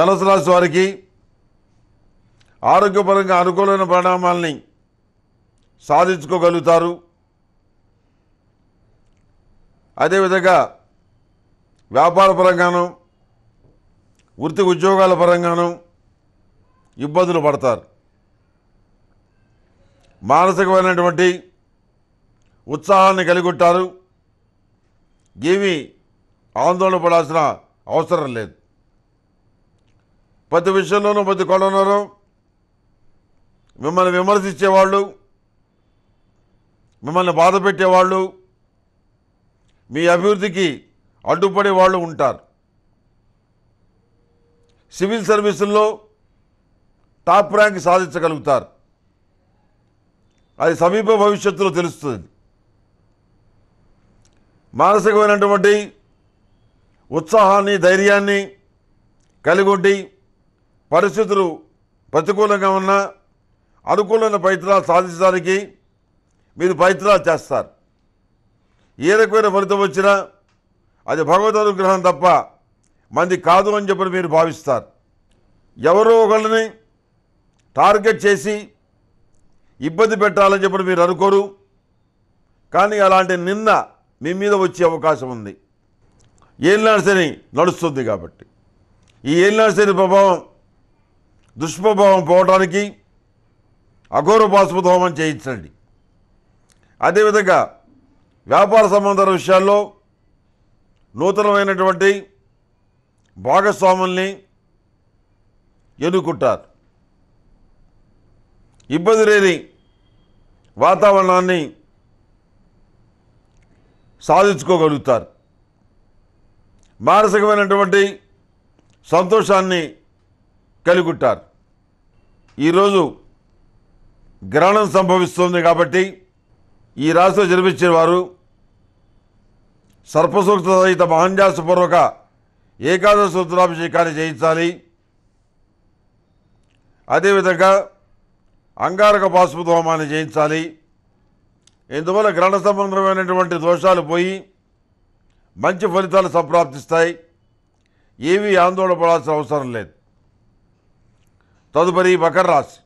ధనుసు రాశి వారికి ఆరోగ్యపరంగా అనుకూలమైన పరిణామాల్ని సాధించుకోగలుగుతారు అదేవిధంగా వ్యాపార పరంగానూ వృత్తి ఉద్యోగాల పరంగానూ ఇబ్బందులు పడతారు మానసికమైనటువంటి ఉత్సాహాన్ని కలిగి ఉంటారు ఏమీ ఆందోళన పడాల్సిన అవసరం లేదు ప్రతి విషయంలోనూ ప్రతి కొడనరు మిమ్మల్ని విమర్శించేవాళ్ళు మిమ్మల్ని బాధ పెట్టేవాళ్ళు మీ అభివృద్ధికి అడ్డుపడే వాళ్ళు ఉంటారు సివిల్ సర్వీసుల్లో టాప్ ర్యాంక్ సాధించగలుగుతారు అది సమీప భవిష్యత్తులో తెలుస్తుంది మానసికమైనటువంటి ఉత్సాహాన్ని ధైర్యాన్ని కలిగొట్టి పరిస్థితులు ప్రతికూలంగా ఉన్నా అనుకూలమైన ప్రయత్నాలు సాధించడానికి మీరు ప్రయత్నాలు చేస్తారు ఏ రకమైన ఫలితం వచ్చినా అది భగవద్ అనుగ్రహం తప్ప మంది కాదు అని చెప్పి మీరు భావిస్తారు ఎవరో ఒకళ్ళని టార్గెట్ చేసి ఇబ్బంది పెట్టాలని చెప్పి మీరు అనుకోరు కానీ అలాంటి నిన్న మీ మీద వచ్చే అవకాశం ఉంది ఏలినాడు శని నడుస్తుంది కాబట్టి ఈ ఏలినాడు శని ప్రభావం దుష్ప్రభావం పోవడానికి అఘోరపాసుపు హోమం చేయించండి అదేవిధంగా వ్యాపార సంబంధ విషయాల్లో నూతనమైనటువంటి భాగస్వాముల్ని ఎన్నుకుంటారు ఇబ్బంది లేని వాతావరణాన్ని సాధించుకోగలుగుతారు మానసికమైనటువంటి సంతోషాన్ని కలిగుంటారు ఈరోజు గ్రహణం సంభవిస్తుంది కాబట్టి ఈ రాశిలో జన్మించిన వారు సర్పసూక్త సహిత మహాన్యాసపూర్వక ఏకాదశ రుద్రాభిషేకాన్ని చేయించాలి అదేవిధంగా అంగారక పాశుపత హోమాన్ని చేయించాలి ఇందువల్ల గ్రహణ సంబంధమైనటువంటి దోషాలు పోయి మంచి ఫలితాలు సంప్రాప్తిస్తాయి ఏమీ ఆందోళన అవసరం లేదు తదుపరి మకర రాశి